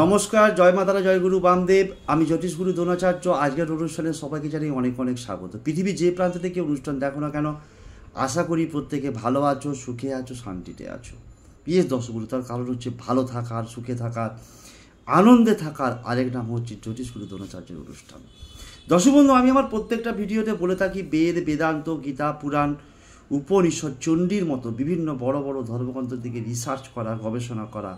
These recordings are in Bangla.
নমস্কার জয় মাতারা জয় গুরু বামদেব আমি জ্যোতিষ গুরু দ্রোণাচার্য আজকের অনুষ্ঠানে সবাইকে জানিয়ে অনেক অনেক স্বাগত পৃথিবীর যে প্রান্ত থেকে অনুষ্ঠান দেখো না কেন আশা করি প্রত্যেকে ভালো আছো সুখে আছো শান্তিতে আছো বিশেষ দর্শকগুরু তার কারণ হচ্ছে ভালো থাকার সুখে থাকার আনন্দে থাকার আরেক নাম হচ্ছে জ্যোতিষ গুরু দ্রোণাচার্যের অনুষ্ঠান দর্শক বন্ধু আমি আমার প্রত্যেকটা ভিডিওতে বলে থাকি বেদ বেদান্ত গীতা পুরাণ উপনিষদ চণ্ডীর মতো বিভিন্ন বড় বড় ধর্মগ্রন্থের দিকে রিসার্চ করা গবেষণা করা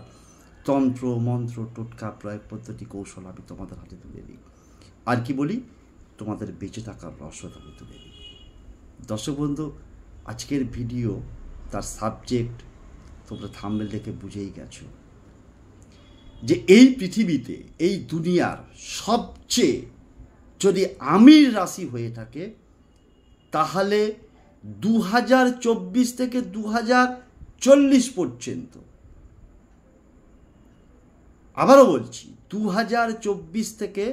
তন্ত্র মন্ত্র টোটকা প্রয়োগ পদ্ধতি কৌশল আমি তোমাদের হাতে তুলে দিই আর কি বলি তোমাদের বেঁচে থাকার রসদ আমি তুলে দিই দর্শক বন্ধু আজকের ভিডিও তার সাবজেক্ট তোমরা থামবেল দেখে বুঝেই গেছো যে এই পৃথিবীতে এই দুনিয়ার সবচেয়ে যদি আমির রাশি হয়ে থাকে তাহলে দু থেকে দু পর্যন্ত আবারও বলছি দু হাজার চব্বিশ থেকে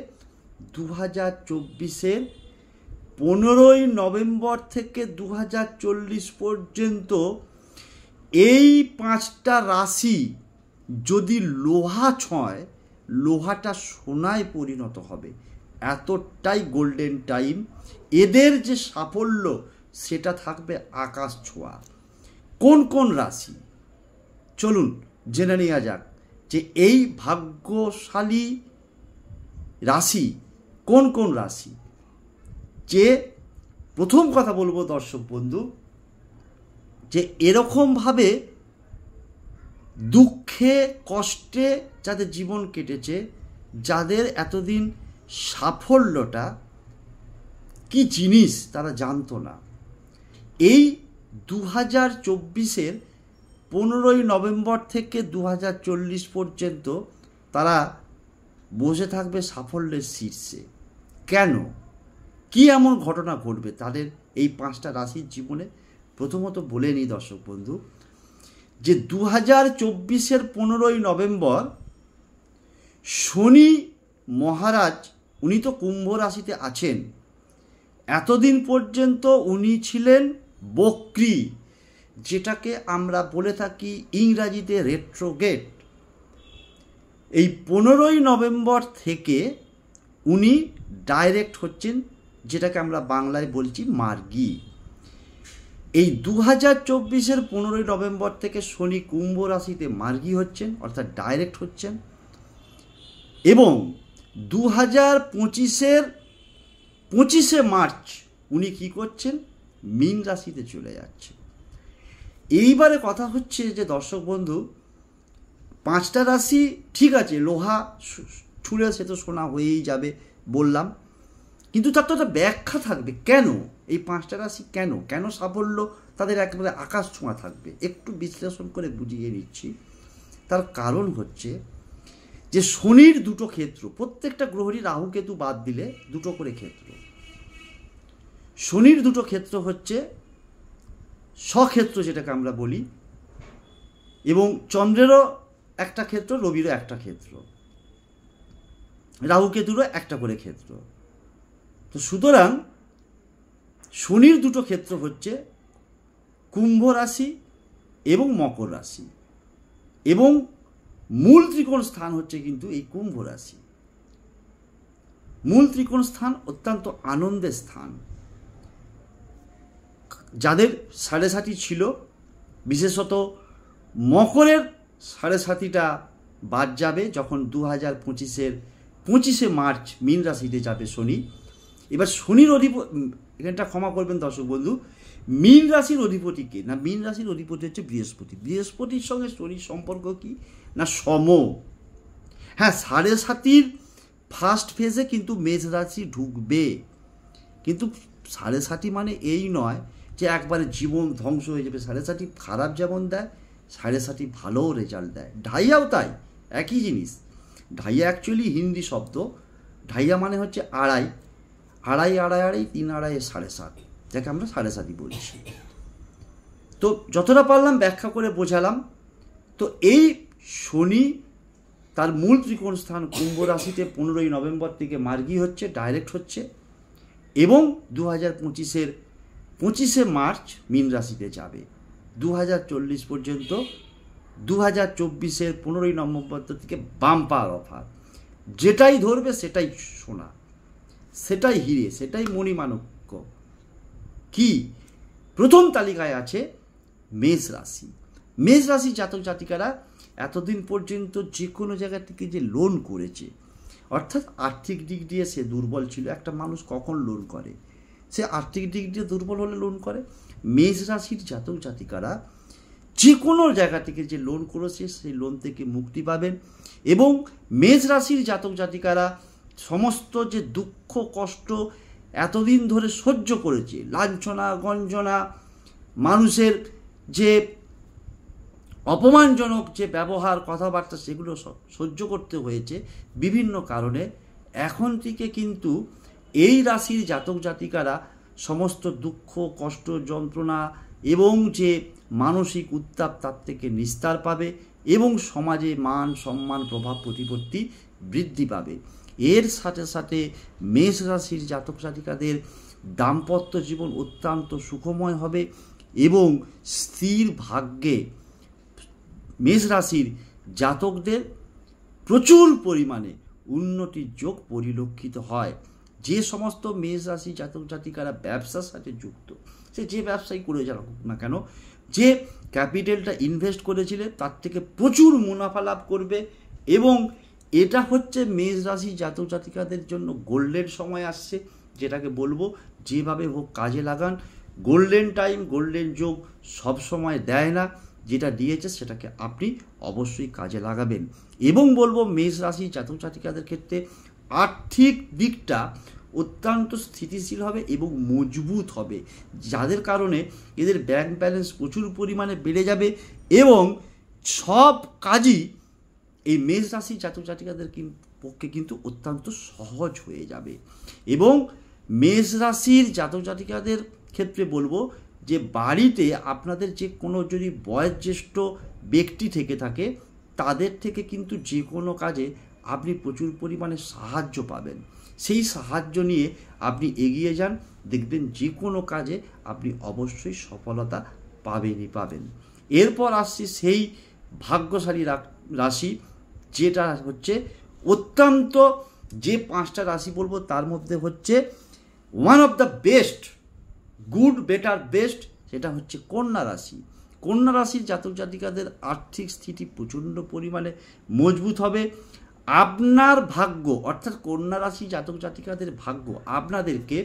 দু হাজার চব্বিশের পনেরোই নভেম্বর থেকে দু হাজার চল্লিশ পর্যন্ত এই পাঁচটা রাশি যদি লোহা ছয় লোহাটা সোনায় পরিণত হবে এতটাই গোল্ডেন টাইম এদের যে সাফল্য সেটা থাকবে আকাশ ছোঁয়া কোন কোন রাশি চলুন জেনে নেওয়া যাক যে এই ভাগ্যশালী রাশি কোন কোন রাশি যে প্রথম কথা বলবো দর্শক বন্ধু যে এরকমভাবে দুঃখে কষ্টে যাদের জীবন কেটেছে যাদের এতদিন সাফল্যটা কি জিনিস তারা জানতো না এই দু হাজার চব্বিশের পনেরোই নভেম্বর থেকে দু পর্যন্ত তারা বসে থাকবে সাফল্যের শীর্ষে কেন কি এমন ঘটনা ঘটবে তাদের এই পাঁচটা রাশির জীবনে প্রথমত বলে নিই দর্শক বন্ধু যে দু হাজার চব্বিশের পনেরোই নভেম্বর শনি মহারাজ উনি তো কুম্ভ রাশিতে আছেন এতদিন পর্যন্ত উনি ছিলেন বক্রী যেটাকে আমরা বলে থাকি ইংরাজিতে রেট্রোগেট এই পনেরোই নভেম্বর থেকে উনি ডাইরেক্ট হচ্ছেন যেটাকে আমরা বাংলায় বলছি মার্গি এই দু হাজার চব্বিশের পনেরোই নভেম্বর থেকে শনি কুম্ভ রাশিতে মার্গি হচ্ছেন অর্থাৎ ডাইরেক্ট হচ্ছেন এবং দু হাজার পঁচিশের পঁচিশে মার্চ উনি কী করছেন মীন রাশিতে চলে যাচ্ছেন এইবারে কথা হচ্ছে যে দর্শক বন্ধু পাঁচটা রাশি ঠিক আছে লোহা ছুঁড়ে সে তো সোনা হয়েই যাবে বললাম কিন্তু তার তো একটা ব্যাখ্যা থাকবে কেন এই পাঁচটা রাশি কেন কেন সাফল্য তাদের একেবারে আকাশ ছোঁয়া থাকবে একটু বিশ্লেষণ করে বুঝিয়ে নিচ্ছি তার কারণ হচ্ছে যে শনির দুটো ক্ষেত্র প্রত্যেকটা গ্রহেরই রাহু কেতু বাদ দিলে দুটো করে ক্ষেত্র শনির দুটো ক্ষেত্র হচ্ছে স্বক্ষেত্র যেটাকে আমরা বলি এবং চন্দ্রেরও একটা ক্ষেত্র রবিরও একটা ক্ষেত্র রাহুকেতুরও একটা করে ক্ষেত্র তো সুতরাং শনির দুটো ক্ষেত্র হচ্ছে কুম্ভ রাশি এবং মকর রাশি এবং মূল ত্রিকোণ স্থান হচ্ছে কিন্তু এই কুম্ভ রাশি মূল ত্রিকোণ স্থান অত্যন্ত আনন্দের স্থান যাদের সাড়ে সাতি ছিল বিশেষত মকরের সাড়ে সাতিটা বাদ যাবে যখন দু হাজার পঁচিশের পঁচিশে মার্চ মিন রাশিতে যাবে শনি এবার শনির অধিপ এখানটা ক্ষমা করবেন দর্শক বন্ধু মীন রাশির অধিপতিকে না মীন রাশির অধিপতি হচ্ছে বৃহস্পতি বৃহস্পতির সঙ্গে শনির সম্পর্ক কি না সম হ্যাঁ সাড়ে সাতির ফার্স্ট ফেজে কিন্তু মেষ রাশি ঢুকবে কিন্তু সাড়ে সাতি মানে এই নয় যে একবারে জীবন ধ্বংস হয়ে যাবে সাড়ে সাতটি খারাপ যেমন দেয় সাড়ে সাতটি ভালো রেজাল্ট দেয় ঢাইয়াও তাই একই জিনিস ঢাইয়া অ্যাকচুয়ালি হিন্দি শব্দ ঢাইয়া মানে হচ্ছে আড়াই আড়াই আড়াই আড়াই তিন আড়াই সাড়ে সাত যাকে আমরা সাড়ে সাতই বলছি তো যতটা পারলাম ব্যাখ্যা করে বোঝালাম তো এই শনি তার মূল ত্রিকোণ স্থান কুম্ভ রাশিতে পনেরোই নভেম্বর থেকে মার্গি হচ্ছে ডাইরেক্ট হচ্ছে এবং দু হাজার পঁচিশের পঁচিশে মার্চ মীন রাশিতে যাবে দু পর্যন্ত দু হাজার চব্বিশের পনেরোই নভেম্বর থেকে বাম্পার অফার যেটাই ধরবে সেটাই সোনা সেটাই হিরে সেটাই মণিমাণক্য কি প্রথম তালিকায় আছে মেষ রাশি মেষ রাশি জাতক জাতিকারা এতদিন পর্যন্ত যে কোনো জায়গা থেকে যে লোন করেছে অর্থাৎ আর্থিক দিক দিয়ে সে দুর্বল ছিল একটা মানুষ কখন লোন করে সে আর্থিক দিক দিয়ে দুর্বল হলে লোন করে মেষ রাশির জাতক জাতিকারা যে কোনো জায়গা থেকে যে লোন করেছে সেই লোন থেকে মুক্তি পাবেন এবং মেষ রাশির জাতক জাতিকারা সমস্ত যে দুঃখ কষ্ট এতদিন ধরে সহ্য করেছে লাঞ্ছনা গঞ্জনা মানুষের যে অপমানজনক যে ব্যবহার কথাবার্তা সেগুলো সহ্য করতে হয়েছে বিভিন্ন কারণে এখন থেকে কিন্তু এই রাশির জাতক জাতিকারা সমস্ত দুঃখ কষ্ট যন্ত্রণা এবং যে মানসিক উত্তাপ তার থেকে নিস্তার পাবে এবং সমাজে মান সম্মান প্রভাব প্রতিপত্তি বৃদ্ধি পাবে এর সাথে সাথে মেষ রাশির জাতক জাতিকাদের দাম্পত্য জীবন অত্যন্ত সুখময় হবে এবং স্থির ভাগ্যে মেষ রাশির জাতকদের প্রচুর পরিমাণে উন্নতির যোগ পরিলক্ষিত হয় যে সমস্ত মেষ রাশি জাতক জাতিকারা ব্যবসার সাথে যুক্ত সে যে ব্যবসাই করে যা না কেন যে ক্যাপিটালটা ইনভেস্ট করেছিলে তার থেকে প্রচুর মুনাফা লাভ করবে এবং এটা হচ্ছে মেষ রাশি জাতক জাতিকাদের জন্য গোল্ডেন সময় আসছে যেটাকে বলবো যেভাবে হোক কাজে লাগান গোল্ডেন টাইম গোল্ডেন যোগ সব সময় দেয় না যেটা দিয়েছে সেটাকে আপনি অবশ্যই কাজে লাগাবেন এবং বলবো মেষ রাশি জাতক জাতিকাদের ক্ষেত্রে আর্থিক দিকটা অত্যন্ত স্থিতিশীল হবে এবং মজবুত হবে যাদের কারণে এদের ব্যাংক ব্যালেন্স প্রচুর পরিমাণে বেড়ে যাবে এবং সব কাজই এই মেষ রাশি জাতক জাতিকাদের পক্ষে কিন্তু অত্যন্ত সহজ হয়ে যাবে এবং মেষ রাশির জাতক জাতিকাদের ক্ষেত্রে বলবো যে বাড়িতে আপনাদের যে কোনো যদি বয়োজ্যেষ্ঠ ব্যক্তি থেকে থাকে তাদের থেকে কিন্তু যে কোনো কাজে আপনি প্রচুর পরিমাণে সাহায্য পাবেন সেই সাহায্য নিয়ে আপনি এগিয়ে যান দেখবেন যে কোনো কাজে আপনি অবশ্যই সফলতা পাবেনই পাবেন এরপর আসছে সেই ভাগ্যশালী রাশি যেটা হচ্ছে অত্যন্ত যে পাঁচটা রাশি বলবো তার মধ্যে হচ্ছে one of the best good better best সেটা হচ্ছে কন্যা রাশি কন্যা রাশির জাতক জাতিকাদের আর্থিক স্থিতি প্রচণ্ড পরিমাণে মজবুত হবে আপনার ভাগ্য অর্থাৎ কন্যা রাশি জাতক জাতিকাদের ভাগ্য আপনাদেরকে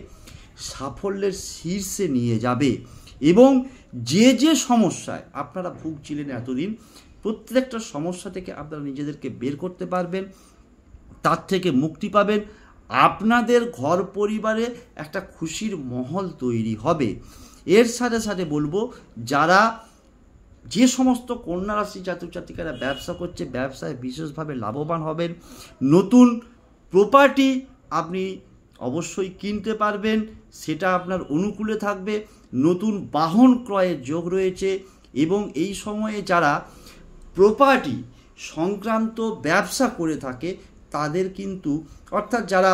সাফল্যের শীর্ষে নিয়ে যাবে এবং যে যে সমস্যায় আপনারা ভুগছিলেন এতদিন প্রত্যেকটা সমস্যা থেকে আপনারা নিজেদেরকে বের করতে পারবেন তার থেকে মুক্তি পাবেন আপনাদের ঘর পরিবারে একটা খুশির মহল তৈরি হবে এর সাথে সাথে বলবো যারা যে সমস্ত কন্যা রাশি জাতিকারা ব্যবসা করছে ব্যবসায় বিশেষভাবে লাভবান হবেন নতুন প্রপার্টি আপনি অবশ্যই কিনতে পারবেন সেটা আপনার অনুকূলে থাকবে নতুন বাহন ক্রয়ের যোগ রয়েছে এবং এই সময়ে যারা প্রপার্টি সংক্রান্ত ব্যবসা করে থাকে তাদের কিন্তু অর্থাৎ যারা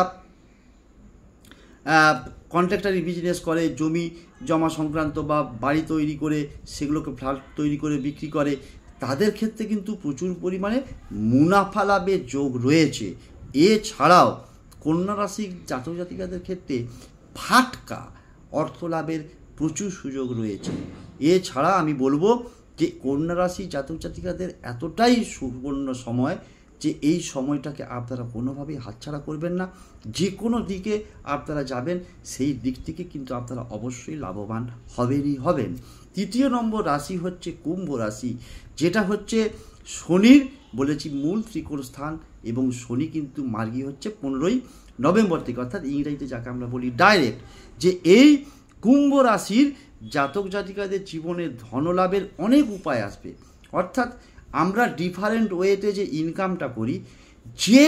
কন্ট্রাক্টারি বিজনেস করে জমি জমা সংক্রান্ত বা বাড়ি তৈরি করে সেগুলোকে ফ্ল্যাট তৈরি করে বিক্রি করে তাদের ক্ষেত্রে কিন্তু প্রচুর পরিমাণে মুনাফা লাভের যোগ রয়েছে এছাড়াও কন্যা রাশি জাতক জাতিকাদের ক্ষেত্রে ফাটকা অর্থ লাভের প্রচুর সুযোগ রয়েছে এছাড়া আমি বলবো যে কন্যা রাশি জাতক জাতিকাদের এতটাই সুবর্ণ সময় যে এই সময়টাকে আপনারা কোনোভাবেই হাতছাড়া করবেন না যে কোনো দিকে আপনারা যাবেন সেই দিক থেকে কিন্তু আপনারা অবশ্যই লাভবান হবেনই হবেন তৃতীয় নম্বর রাশি হচ্ছে কুম্ভ রাশি যেটা হচ্ছে শনির বলেছি মূল ত্রিকোণ স্থান এবং শনি কিন্তু মার্গী হচ্ছে পনেরোই নভেম্বর থেকে অর্থাৎ ইংরেজিতে যাকে আমরা বলি ডাইরেক্ট যে এই কুম্ভ রাশির জাতক জাতিকাদের জীবনে ধনলাভের অনেক উপায় আসবে অর্থাৎ আমরা ডিফারেন্ট ওয়েতে যে ইনকামটা করি যে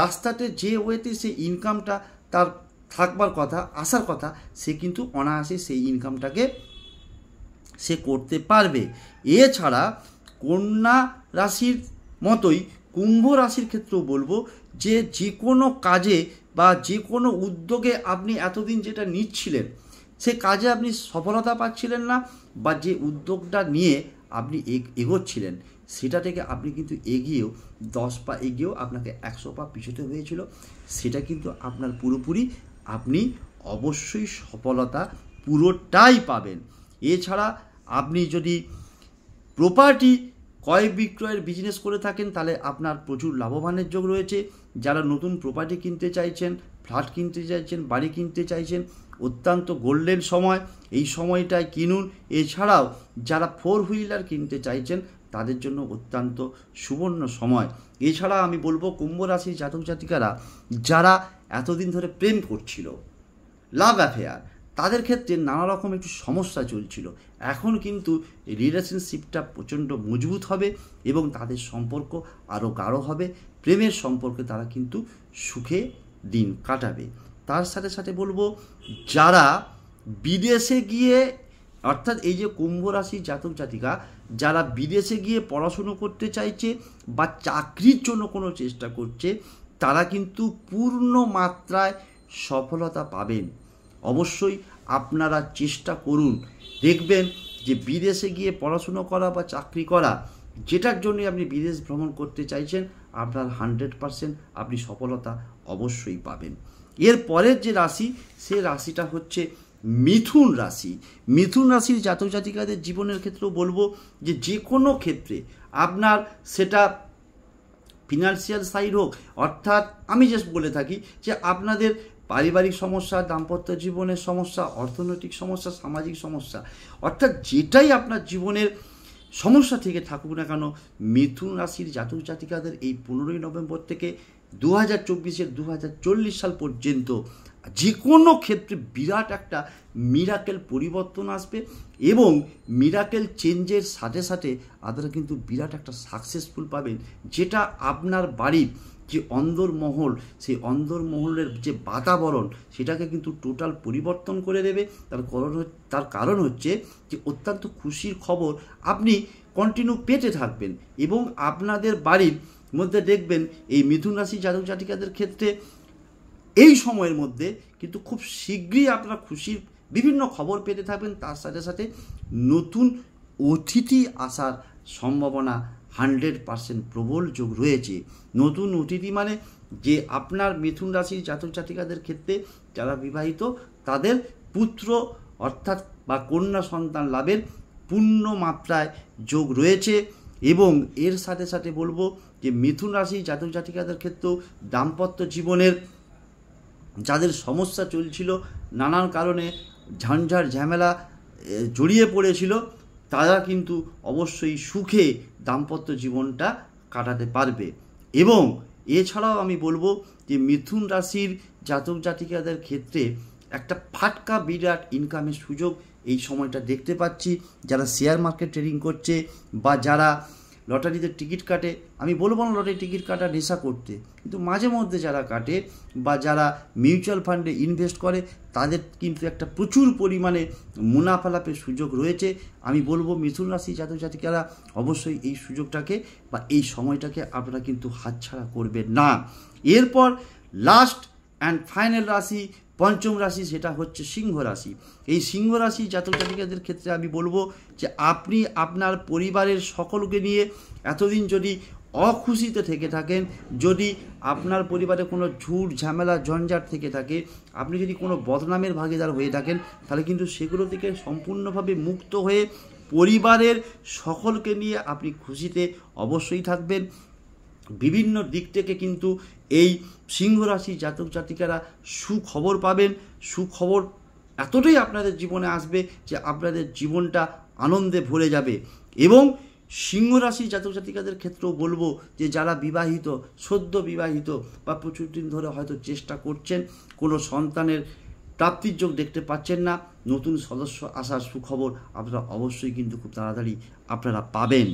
রাস্তাতে যে ওয়েতে সে ইনকামটা তার থাকবার কথা আসার কথা সে কিন্তু অনায়াসে সেই ইনকামটাকে সে করতে পারবে এছাড়া কন্যা রাশির মতোই কুম্ভ রাশির ক্ষেত্রেও বলবো যে যে কোনো কাজে বা যে কোনো উদ্যোগে আপনি এতদিন যেটা নিচ্ছিলেন সে কাজে আপনি সফলতা পাচ্ছিলেন না বা যে উদ্যোগটা নিয়ে আপনি এগোচ্ছিলেন সেটা থেকে আপনি কিন্তু এগিয়েও দশ পা এগিয়েও আপনাকে একশো পা পিছোতে হয়েছিল সেটা কিন্তু আপনার পুরোপুরি আপনি অবশ্যই সফলতা পুরোটাই পাবেন এছাড়া আপনি যদি প্রপার্টি ক্রয় বিক্রয়ের বিজনেস করে থাকেন তাহলে আপনার প্রচুর লাভবানের যোগ রয়েছে যারা নতুন প্রপার্টি কিনতে চাইছেন ফ্ল্যাট কিনতে চাইছেন বাড়ি কিনতে চাইছেন অত্যন্ত গোল্ডেন সময় এই সময়টায় কিনুন এছাড়াও যারা ফোর হুইলার কিনতে চাইছেন তাদের জন্য অত্যন্ত সুবর্ণ সময় এছাড়া আমি বলবো কুম্ভ রাশির জাতক জাতিকারা যারা এতদিন ধরে প্রেম করছিল লাভ অ্যাফেয়ার তাদের ক্ষেত্রে নানা রকম একটু সমস্যা চলছিল এখন কিন্তু রিলেশনশিপটা প্রচণ্ড মজবুত হবে এবং তাদের সম্পর্ক আরও গাঢ় হবে প্রেমের সম্পর্কে তারা কিন্তু সুখে দিন কাটাবে তার সাথে সাথে বলবো যারা বিদেশে গিয়ে অর্থাৎ এই যে কুম্ভ রাশি জাতক জাতিকা যারা বিদেশে গিয়ে পড়াশুনো করতে চাইছে বা চাকরির জন্য কোনো চেষ্টা করছে তারা কিন্তু পূর্ণ মাত্রায় সফলতা পাবেন অবশ্যই আপনারা চেষ্টা করুন দেখবেন যে বিদেশে গিয়ে পড়াশুনো করা বা চাকরি করা যেটার জন্যই আপনি বিদেশ ভ্রমণ করতে চাইছেন আপনার হান্ড্রেড পারসেন্ট আপনি সফলতা অবশ্যই পাবেন এর পরের যে রাশি সে রাশিটা হচ্ছে মিথুন রাশি মিথুন রাশির জাতক জাতিকাদের জীবনের ক্ষেত্রেও বলবো যে যে কোনো ক্ষেত্রে আপনার সেটা ফিনান্সিয়াল সাইড হোক অর্থাৎ আমি জাস্ট বলে থাকি যে আপনাদের পারিবারিক সমস্যা দাম্পত্য জীবনের সমস্যা অর্থনৈতিক সমস্যা সামাজিক সমস্যা অর্থাৎ যেটাই আপনার জীবনের সমস্যা থেকে থাকুক না কেন মিথুন রাশির জাতক জাতিকাদের এই পনেরোই নভেম্বর থেকে দু হাজার চব্বিশের দু হাজার চল্লিশ সাল পর্যন্ত যে কোনো ক্ষেত্রে বিরাট একটা মিরাকেল পরিবর্তন আসবে এবং মিরাকেল চেঞ্জের সাথে সাথে আপনারা কিন্তু বিরাট একটা সাকসেসফুল পাবেন যেটা আপনার বাড়ির যে অন্দরমহল সেই অন্দরমহলের যে বাতাবরণ সেটাকে কিন্তু টোটাল পরিবর্তন করে দেবে তার কারণ তার কারণ হচ্ছে যে অত্যন্ত খুশির খবর আপনি কন্টিনিউ পেতে থাকবেন এবং আপনাদের বাড়ির মধ্যে দেখবেন এই মিথুন রাশি জাতক জাতিকাদের ক্ষেত্রে এই সময়ের মধ্যে কিন্তু খুব শীঘ্রই আপনারা খুশির বিভিন্ন খবর পেতে থাকবেন তার সাথে সাথে নতুন অতিথি আসার সম্ভাবনা হান্ড্রেড পার্সেন্ট প্রবল যোগ রয়েছে নতুন অতিথি মানে যে আপনার মিথুন রাশির জাতক জাতিকাদের ক্ষেত্রে যারা বিবাহিত তাদের পুত্র অর্থাৎ বা কন্যা সন্তান লাভের পূর্ণ মাত্রায় যোগ রয়েছে এবং এর সাথে সাথে বলবো যে মিথুন রাশি জাতক জাতিকাদের ক্ষেত্রেও দাম্পত্য জীবনের যাদের সমস্যা চলছিল নানান কারণে ঝঞ্ঝার ঝামেলা জড়িয়ে পড়েছিল তারা কিন্তু অবশ্যই সুখে দাম্পত্য জীবনটা কাটাতে পারবে এবং এছাড়াও আমি বলবো যে মিথুন রাশির জাতক জাতিকাদের ক্ষেত্রে একটা ফাটকা বিরাট ইনকামের সুযোগ এই সময়টা দেখতে পাচ্ছি যারা শেয়ার মার্কেট ট্রেডিং করছে বা যারা লটারিতে টিকিট কাটে আমি বলবো না লটারি টিকিট কাটা নেশা করতে কিন্তু মাঝে মধ্যে যারা কাটে বা যারা মিউচুয়াল ফান্ডে ইনভেস্ট করে তাদের কিন্তু একটা প্রচুর পরিমাণে মুনাফা লাভের সুযোগ রয়েছে আমি বলবো মিথুন রাশি জাতক জাতিকারা অবশ্যই এই সুযোগটাকে বা এই সময়টাকে আপনারা কিন্তু হাতছাড়া করবেন না এরপর লাস্ট অ্যান্ড ফাইনাল রাশি পঞ্চম রাশি সেটা হচ্ছে সিংহ রাশি এই সিংহ রাশি জাতক জাতিকাদের ক্ষেত্রে আমি বলবো যে আপনি আপনার পরিবারের সকলকে নিয়ে এতদিন যদি অখুশিতে থেকে থাকেন যদি আপনার পরিবারে কোনো ঝুট ঝামেলা ঝঞ্ঝাট থেকে থাকে আপনি যদি কোনো বদনামের ভাগিদার হয়ে থাকেন তাহলে কিন্তু সেগুলো থেকে সম্পূর্ণভাবে মুক্ত হয়ে পরিবারের সকলকে নিয়ে আপনি খুশিতে অবশ্যই থাকবেন বিভিন্ন দিক থেকে কিন্তু এই সিংহ রাশি জাতক জাতিকারা সুখবর পাবেন সুখবর এতটাই আপনাদের জীবনে আসবে যে আপনাদের জীবনটা আনন্দে ভরে যাবে এবং সিংহ রাশি জাতক জাতিকাদের ক্ষেত্রেও বলবো যে যারা বিবাহিত সদ্য বিবাহিত বা প্রচুর দিন ধরে হয়তো চেষ্টা করছেন কোনো সন্তানের প্রাপ্তির যোগ দেখতে পাচ্ছেন না নতুন সদস্য আসার সুখবর আপনারা অবশ্যই কিন্তু খুব তাড়াতাড়ি আপনারা পাবেন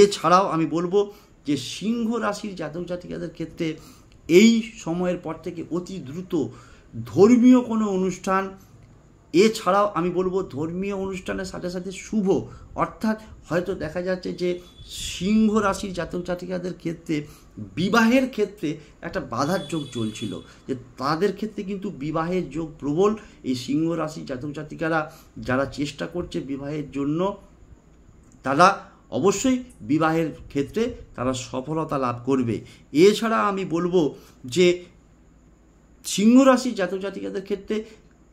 এছাড়াও আমি বলবো যে সিংহ রাশির জাতক জাতিকাদের ক্ষেত্রে এই সময়ের পর থেকে অতি দ্রুত ধর্মীয় কোনো অনুষ্ঠান এছাড়াও আমি বলবো ধর্মীয় অনুষ্ঠানের সাথে সাথে শুভ অর্থাৎ হয়তো দেখা যাচ্ছে যে সিংহ রাশির জাতক জাতিকাদের ক্ষেত্রে বিবাহের ক্ষেত্রে একটা বাধার যোগ চলছিল যে তাদের ক্ষেত্রে কিন্তু বিবাহের যোগ প্রবল এই সিংহ রাশির জাতক জাতিকারা যারা চেষ্টা করছে বিবাহের জন্য তারা অবশ্যই বিবাহের ক্ষেত্রে তারা সফলতা লাভ করবে এছাড়া আমি বলবো যে সিংহ রাশি ক্ষেত্রে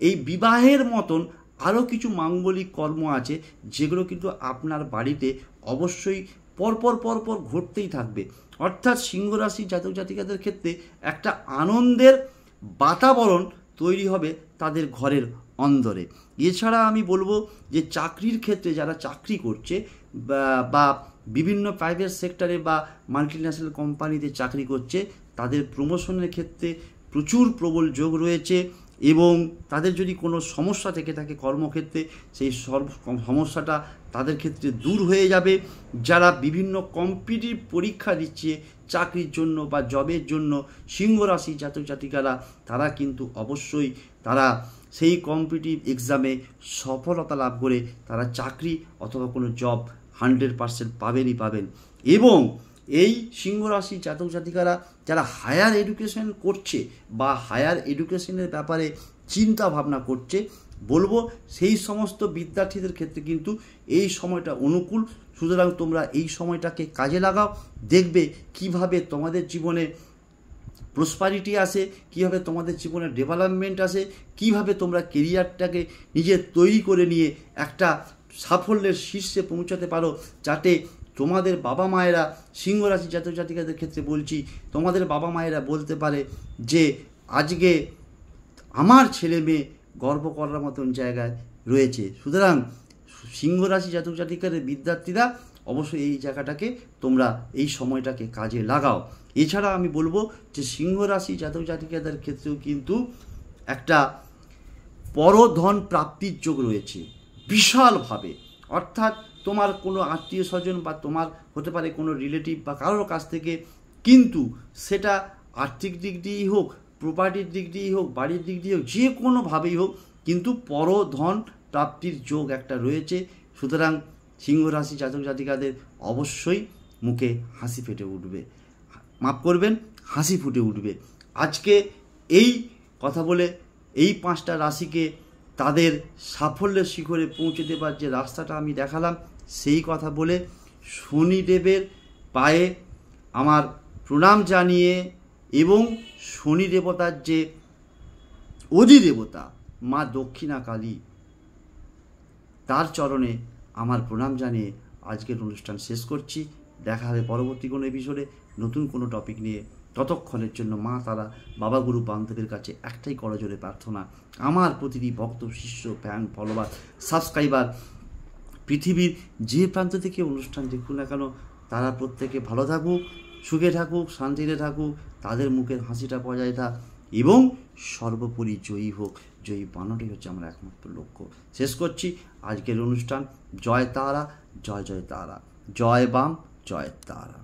এই বিবাহের মতন আরও কিছু মাঙ্গলিক কর্ম আছে যেগুলো কিন্তু আপনার বাড়িতে অবশ্যই পরপর পরপর ঘটতেই থাকবে অর্থাৎ সিংহ রাশি ক্ষেত্রে একটা আনন্দের বাতাবরণ তৈরি হবে তাদের ঘরের অন্দরে এছাড়া আমি বলবো যে চাকরির ক্ষেত্রে যারা চাকরি করছে বা বিভিন্ন প্রাইভেট সেক্টরে বা মাল্টিন্যাশনাল কোম্পানিতে চাকরি করছে তাদের প্রমোশনের ক্ষেত্রে প্রচুর প্রবল যোগ রয়েছে এবং তাদের যদি কোনো সমস্যা থেকে থাকে কর্মক্ষেত্রে সেই সর্ব সমস্যাটা তাদের ক্ষেত্রে দূর হয়ে যাবে যারা বিভিন্ন কম্পিটিভ পরীক্ষা দিচ্ছে চাকরির জন্য বা জবের জন্য সিংহরাশি জাতক জাতিকারা তারা কিন্তু অবশ্যই তারা সেই কম্পিটিভ এক্সামে সফলতা লাভ করে তারা চাকরি অথবা কোনো জব হান্ড্রেড পারসেন্ট পাবেনই পাবেন এবং এই সিংহরাশি জাতক জাতিকারা যারা হায়ার এডুকেশন করছে বা হায়ার এডুকেশনের ব্যাপারে চিন্তা ভাবনা করছে বলবো সেই সমস্ত বিদ্যার্থীদের ক্ষেত্রে কিন্তু এই সময়টা অনুকূল সুতরাং তোমরা এই সময়টাকে কাজে লাগাও দেখবে কিভাবে তোমাদের জীবনে প্রসপারিটি আসে কীভাবে তোমাদের জীবনে ডেভেলপমেন্ট আসে কিভাবে তোমরা কেরিয়ারটাকে নিজে তৈরি করে নিয়ে একটা সাফল্যের শীর্ষে পৌঁছাতে পারো যাতে তোমাদের বাবা মায়েরা সিংহরাশি জাতিকাদের ক্ষেত্রে বলছি তোমাদের বাবা মায়েরা বলতে পারে যে আজকে আমার ছেলে মেয়ে গর্ব করার মতন জায়গায় রয়েছে সুতরাং সিংহরাশি জাতক জাতিকারের বিদ্যার্থীরা অবশ্যই এই জায়গাটাকে তোমরা এই সময়টাকে কাজে লাগাও এছাড়া আমি বলবো যে সিংহ রাশি জাতক জাতিকাদের ক্ষেত্রেও কিন্তু একটা পরধন প্রাপ্তির যোগ রয়েছে বিশালভাবে অর্থাৎ তোমার কোনো আত্মীয় স্বজন বা তোমার হতে পারে কোনো রিলেটিভ বা কারোর কাছ থেকে কিন্তু সেটা আর্থিক দিক দিয়েই হোক প্রপার্টির দিক দিয়েই হোক বাড়ির দিক দিয়ে হোক যে কোনোভাবেই হোক কিন্তু পরধন প্রাপ্তির যোগ একটা রয়েছে সুতরাং সিংহ রাশি জাতক জাতিকাদের অবশ্যই মুখে হাসি ফেটে উঠবে মাফ করবেন হাসি ফুটে উঠবে আজকে এই কথা বলে এই পাঁচটা রাশিকে তাদের সাফল্যের শিখরে পৌঁছে দেবার যে রাস্তাটা আমি দেখালাম সেই কথা বলে শনিদেবের পায়ে আমার প্রণাম জানিয়ে এবং শনি দেবতার যে অধিদেবতা মা দক্ষিণা কালী তার চরণে আমার প্রণাম জানিয়ে আজকের অনুষ্ঠান শেষ করছি দেখা হবে পরবর্তী কোনো এপিসোডে নতুন কোনো টপিক নিয়ে ততক্ষণের জন্য মা তারা বাবা গুরু বান্ধবের কাছে একটাই করজোরে প্রার্থনা আমার প্রতিটি ভক্ত শিষ্য ফ্যান ফলোয়ার সাবস্ক্রাইবার পৃথিবীর যে প্রান্ত থেকে অনুষ্ঠান দেখুন না কেন তারা প্রত্যেকে ভালো থাকুক সুখে থাকুক শান্তিতে থাকুক তাদের মুখের হাসিটা বজায় থাক এবং সর্বোপরি জয়ী হোক জয়ী বানানোটাই হচ্ছে আমার একমাত্র লক্ষ্য শেষ করছি আজকের অনুষ্ঠান জয় তারা জয় জয় তারা জয় বাম জয় তারা